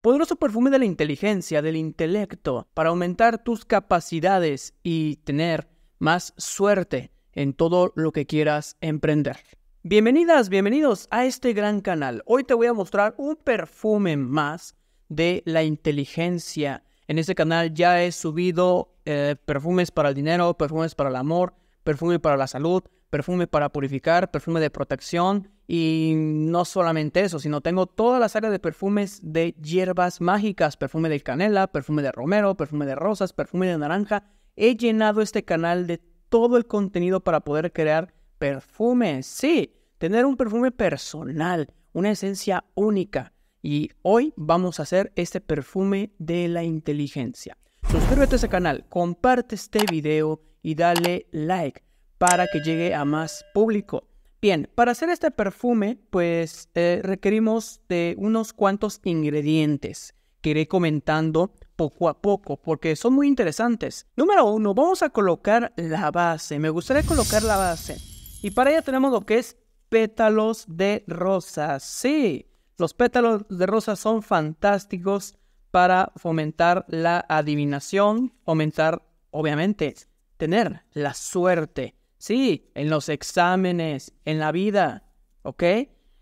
Poderoso perfume de la inteligencia, del intelecto, para aumentar tus capacidades y tener más suerte en todo lo que quieras emprender. Bienvenidas, bienvenidos a este gran canal. Hoy te voy a mostrar un perfume más de la inteligencia. En este canal ya he subido eh, perfumes para el dinero, perfumes para el amor, perfume para la salud, perfume para purificar, perfume de protección, y no solamente eso, sino tengo todas las áreas de perfumes de hierbas mágicas, perfume de canela, perfume de romero, perfume de rosas, perfume de naranja. He llenado este canal de todo el contenido para poder crear perfumes. Sí, tener un perfume personal, una esencia única. Y hoy vamos a hacer este perfume de la inteligencia. Suscríbete a este canal, comparte este video y dale like para que llegue a más público. Bien, para hacer este perfume, pues eh, requerimos de unos cuantos ingredientes que iré comentando poco a poco porque son muy interesantes. Número uno, vamos a colocar la base. Me gustaría colocar la base. Y para ella tenemos lo que es pétalos de rosas. Sí, los pétalos de rosas son fantásticos para fomentar la adivinación, fomentar, obviamente, tener la suerte. Sí, en los exámenes, en la vida, ¿ok?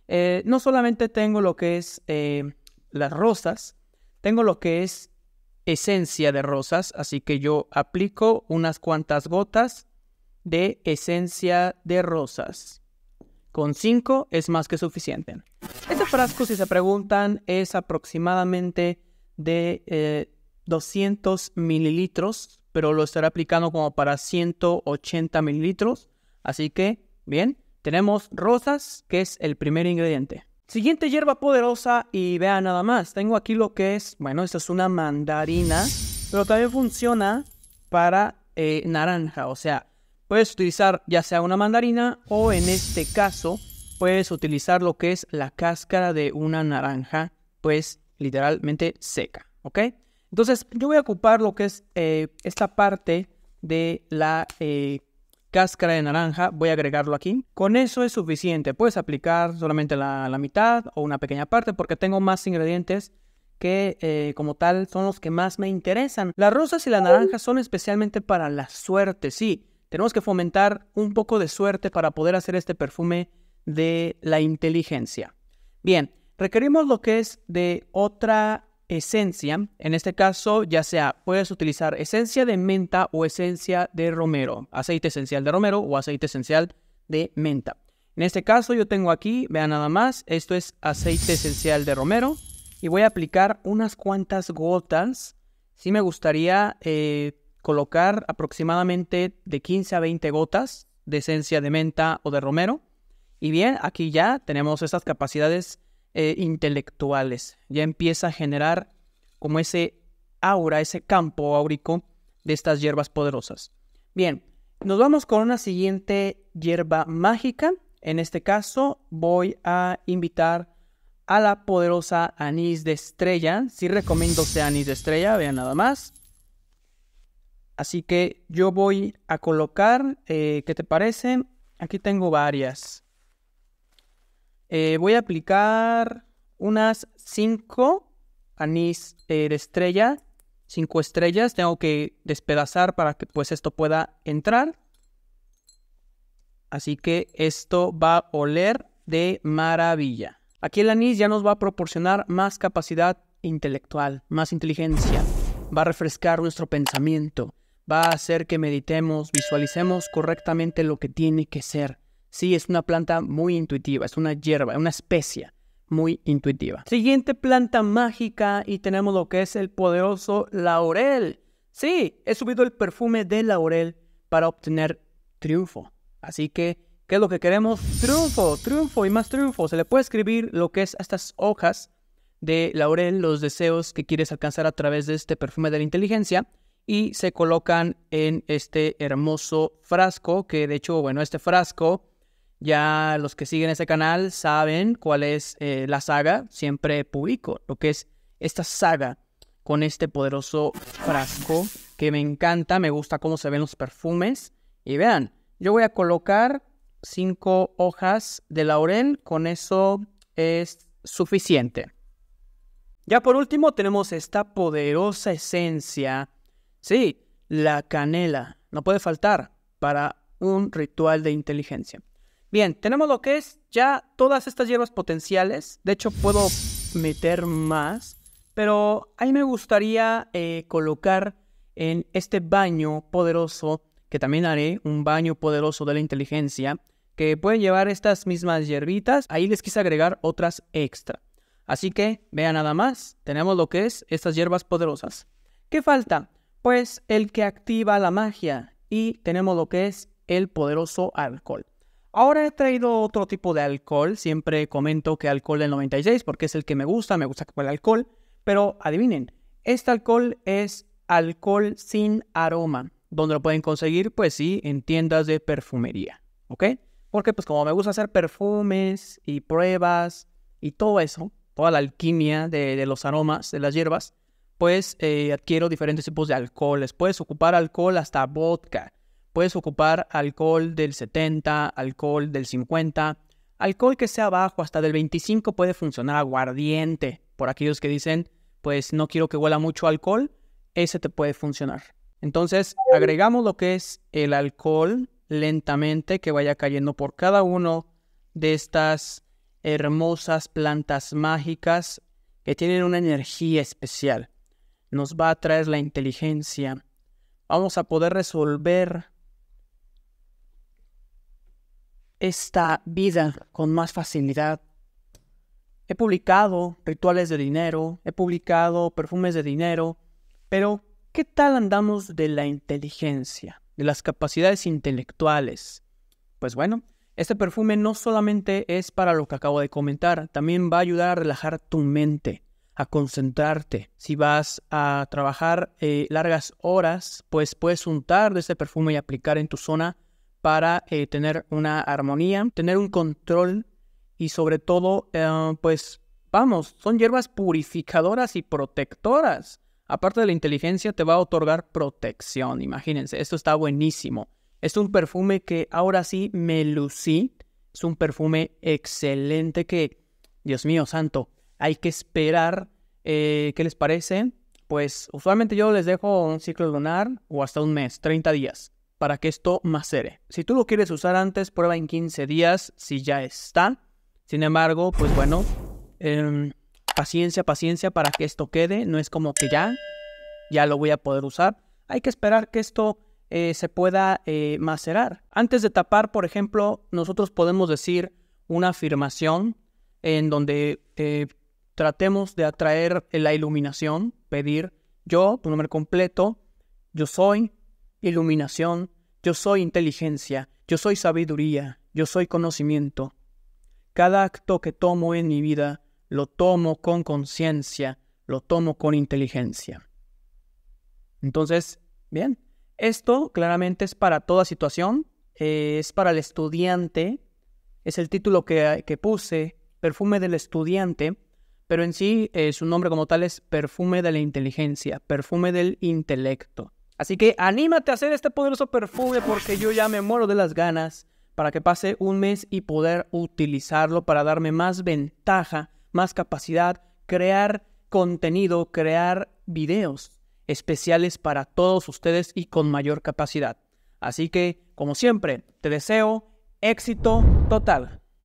Eh, no solamente tengo lo que es eh, las rosas, tengo lo que es esencia de rosas, así que yo aplico unas cuantas gotas de esencia de rosas. Con cinco es más que suficiente. Este frasco, si se preguntan, es aproximadamente de 200 eh, mililitros pero lo estaré aplicando como para 180 mililitros. Así que, bien, tenemos rosas, que es el primer ingrediente. Siguiente hierba poderosa y vea nada más, tengo aquí lo que es, bueno, esta es una mandarina, pero también funciona para eh, naranja, o sea, puedes utilizar ya sea una mandarina o en este caso puedes utilizar lo que es la cáscara de una naranja, pues literalmente seca, ¿ok? Entonces, yo voy a ocupar lo que es eh, esta parte de la eh, cáscara de naranja, voy a agregarlo aquí. Con eso es suficiente, puedes aplicar solamente la, mitad o una pequeña parte porque tengo más ingredientes que eh, como tal son los que más me interesan. Las rosas y la naranja son especialmente para la suerte, sí. Tenemos que fomentar un poco de suerte para poder hacer este perfume de la inteligencia. Bien, requerimos lo que es de otra esencia. En este caso, ya sea puedes utilizar esencia de menta o esencia de romero, aceite esencial de romero o aceite esencial de menta. En este caso, yo tengo aquí, vean nada más, esto es aceite esencial de romero y voy a aplicar unas cuantas gotas. Sí me gustaría eh, colocar aproximadamente de 15 a 20 gotas de esencia de menta o de romero. Y bien, aquí ya tenemos estas capacidades eh, intelectuales. Ya empieza a generar como ese aura, ese campo áurico de estas hierbas poderosas. Bien, nos vamos con una siguiente hierba mágica. En este caso voy a invitar a la poderosa anís de estrella. si recomiendo sea anís de estrella, vean nada más. Así que yo voy a colocar, eh, ¿qué te parece? Aquí tengo varias. Eh, voy a aplicar unas 5 anís eh, de estrella, 5 estrellas. Tengo que despedazar para que pues esto pueda entrar. Así que esto va a oler de maravilla. Aquí el anís ya nos va a proporcionar más capacidad intelectual, más inteligencia. Va a refrescar nuestro pensamiento. Va a hacer que meditemos, visualicemos correctamente lo que tiene que ser Sí, es una planta muy intuitiva, es una hierba, una especie muy intuitiva. Siguiente planta mágica y tenemos lo que es el poderoso laurel. Sí, he subido el perfume de laurel para obtener triunfo. Así que, ¿qué es lo que queremos? Triunfo, triunfo y más triunfo. Se le puede escribir lo que es a estas hojas de laurel, los deseos que quieres alcanzar a través de este perfume de la inteligencia y se colocan en este hermoso frasco que de hecho, bueno, este frasco ya los que siguen este canal saben cuál es eh, la saga. Siempre publico lo que es esta saga con este poderoso frasco que me encanta. Me gusta cómo se ven los perfumes. Y vean, yo voy a colocar cinco hojas de laurel. Con eso es suficiente. Ya por último tenemos esta poderosa esencia. Sí, la canela. No puede faltar para un ritual de inteligencia. Bien, tenemos lo que es ya todas estas hierbas potenciales. De hecho, puedo meter más. Pero ahí me gustaría eh, colocar en este baño poderoso, que también haré un baño poderoso de la inteligencia, que puede llevar estas mismas hierbitas. Ahí les quise agregar otras extra. Así que vean nada más, tenemos lo que es estas hierbas poderosas. ¿Qué falta? Pues el que activa la magia y tenemos lo que es el poderoso alcohol. Ahora he traído otro tipo de alcohol. Siempre comento que alcohol del 96 porque es el que me gusta, me gusta el alcohol. Pero adivinen, este alcohol es alcohol sin aroma. Donde lo pueden conseguir, pues sí, en tiendas de perfumería. ¿Ok? Porque pues como me gusta hacer perfumes y pruebas y todo eso, toda la alquimia de, los aromas, de las hierbas, pues eh, adquiero diferentes tipos de alcoholes. Puedes ocupar alcohol hasta vodka Puedes ocupar alcohol del 70, alcohol del 50. Alcohol que sea bajo, hasta del 25 puede funcionar aguardiente. Por aquellos que dicen, pues no quiero que huela mucho alcohol, ese te puede funcionar. Entonces, agregamos lo que es el alcohol lentamente que vaya cayendo por cada uno de estas hermosas plantas mágicas que tienen una energía especial. Nos va a traer la inteligencia. Vamos a poder resolver esta vida con más facilidad. He publicado rituales de dinero, he publicado perfumes de dinero, pero ¿qué tal andamos de la inteligencia, de las capacidades intelectuales? Pues bueno, este perfume no solamente es para lo que acabo de comentar, también va a ayudar a relajar tu mente, a concentrarte. Si vas a trabajar eh, largas horas, pues puedes untar de este perfume y aplicar en tu zona para eh, tener una armonía, tener un control y sobre todo, eh, pues vamos, son hierbas purificadoras y protectoras. Aparte de la inteligencia, te va a otorgar protección, imagínense, esto está buenísimo. Es un perfume que ahora sí me lucí, es un perfume excelente que, Dios mío santo, hay que esperar. Eh, ¿Qué les parece? Pues usualmente yo les dejo un ciclo lunar o hasta un mes, 30 días para que esto macere. Si tú lo quieres usar antes, prueba en 15 días si ya está. Sin embargo, pues bueno, em, paciencia, paciencia para que esto quede. No es como que ya, ya lo voy a poder usar. Hay que esperar que esto eh, se pueda eh, macerar. Antes de tapar, por ejemplo, nosotros podemos decir una afirmación en donde eh, tratemos de atraer la iluminación, pedir yo, tu nombre completo, yo soy, iluminación, yo soy inteligencia, yo soy sabiduría, yo soy conocimiento. Cada acto que tomo en mi vida, lo tomo con conciencia, lo tomo con inteligencia. Entonces, bien, esto claramente es para toda situación, eh, es para el estudiante, es el título que, puse, perfume del estudiante, pero en sí eh, su nombre como tal es perfume de la inteligencia, perfume del intelecto. Así que anímate a hacer este poderoso perfume porque yo ya me muero de las ganas para que pase un mes y poder utilizarlo para darme más ventaja, más capacidad, crear contenido, crear videos especiales para todos ustedes y con mayor capacidad. Así que, como siempre, te deseo éxito total.